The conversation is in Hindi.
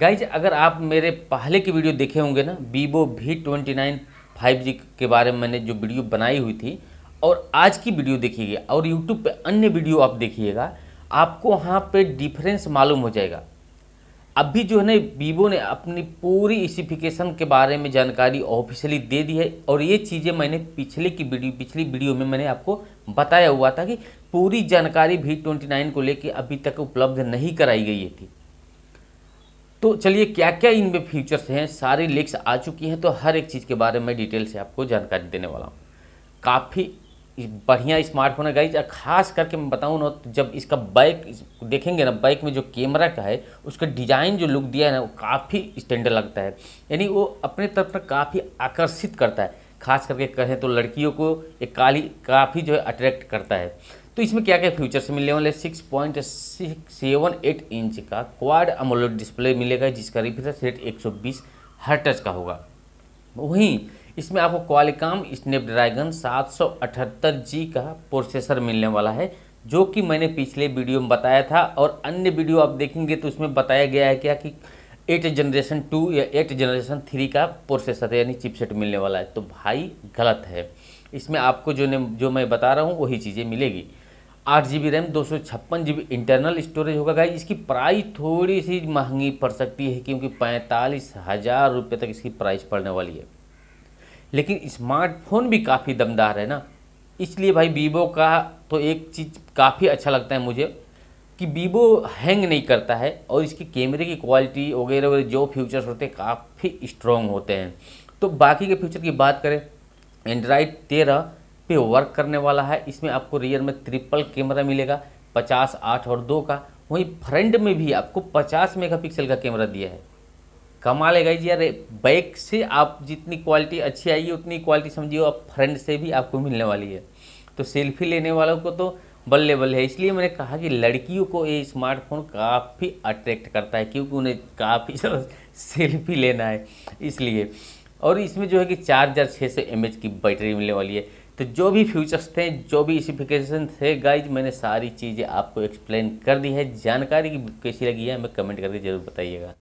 गाइज अगर आप मेरे पहले की वीडियो देखे होंगे ना Vivo V twenty nine five G के बारे में मैंने जो वीडियो बनाई हुई थी और आज की वीडियो देखिएगा और यूट्यूब पे अन्य वीडियो आप देखिएगा आपको वहाँ पे डिफरेंस मालूम हो जाएगा अभी जो है ना वीवो ने अपनी पूरी स्पेसिफिकेशन के बारे में जानकारी ऑफिशियली दे दी है और ये चीज़ें मैंने पिछले की वीडियो पिछली वीडियो में मैंने आपको बताया हुआ था कि पूरी जानकारी वी ट्वेंटी नाइन को लेकर अभी तक उपलब्ध नहीं कराई गई थी तो चलिए क्या क्या इनमें फीचर्स हैं सारी लिक्स आ चुकी हैं तो हर एक चीज़ के बारे में डिटेल से आपको जानकारी देने वाला हूँ काफ़ी बढ़िया स्मार्टफोन है गाइज और ख़ास करके मैं बताऊँ ना तो जब इसका बैक देखेंगे ना बैक में जो कैमरा का है उसका डिज़ाइन जो लुक दिया है ना वो काफ़ी स्टैंडर्ड लगता है यानी वो अपने तरफ पर काफ़ी आकर्षित करता है खास करके कहें तो लड़कियों को एक काली काफ़ी जो है अट्रैक्ट करता है तो इसमें क्या क्या फीचर्स मिलने वाले six point six seven eight inch का क्वाड अमोलोड डिस्प्ले मिलेगा जिसका रिफ्रेश रेट एक सौ बीस हर टच का होगा वहीं इसमें आपको क्वालिकॉम स्नैपड्रैगन सात सौ अठहत्तर जी का प्रोसेसर मिलने वाला है जो कि मैंने पिछले वीडियो में बताया था और अन्य वीडियो आप देखेंगे तो उसमें बताया गया है क्या कि एट जनरेशन टू या एट जनरेशन थ्री का प्रोसेसर यानी चिपसेट मिलने वाला है तो भाई गलत है इसमें आपको जो ने जो मैं बता रहा हूँ वही चीज़ें मिलेगी आठ जी बी रैम दो सौ छप्पन जी बी इंटरनल स्टोरेज होगा गाइज इसकी प्राइस थोड़ी सी महंगी पड़ सकती है क्योंकि पैंतालीस हज़ार रुपये तक इसकी प्राइस पड़ने वाली है लेकिन स्मार्टफोन भी काफ़ी दमदार है ना इसलिए भाई वीवो का तो एक चीज़ काफ़ी अच्छा लगता है मुझे कि वीवो हैंग नहीं करता है और इसकी कैमरे की क्वालिटी वगैरह वगैरह जो फीचर्स होते हैं काफ़ी स्ट्रॉन्ग होते हैं तो बाकी के फीचर की बात करें एंड्राइड तेरह पे वर्क करने वाला है इसमें आपको रियर में ट्रिपल कैमरा मिलेगा पचास आठ और दो का वहीं फ्रंट में भी आपको पचास मेगापिक्सल का कैमरा दिया है कमा लेगा जी यार बैक से आप जितनी क्वालिटी अच्छी आएगी उतनी क्वालिटी समझिए आप फ्रंट से भी आपको मिलने वाली है तो सेल्फी लेने वालों को तो बल्ले बल्ले है इसलिए मैंने कहा कि लड़कियों को ये स्मार्टफोन काफ़ी अट्रैक्ट करता है क्योंकि उन्हें काफ़ी सेल्फी लेना है इसलिए और इसमें जो है कि चार हज़ार छः सौ एम की बैटरी मिलने वाली है तो जो भी फ्यूचर्स थे जो भी स्पेसिफिकेशन थे गाइज मैंने सारी चीज़ें आपको एक्सप्लेन कर दी है जानकारी कैसी लगी है हमें कमेंट करके ज़रूर बताइएगा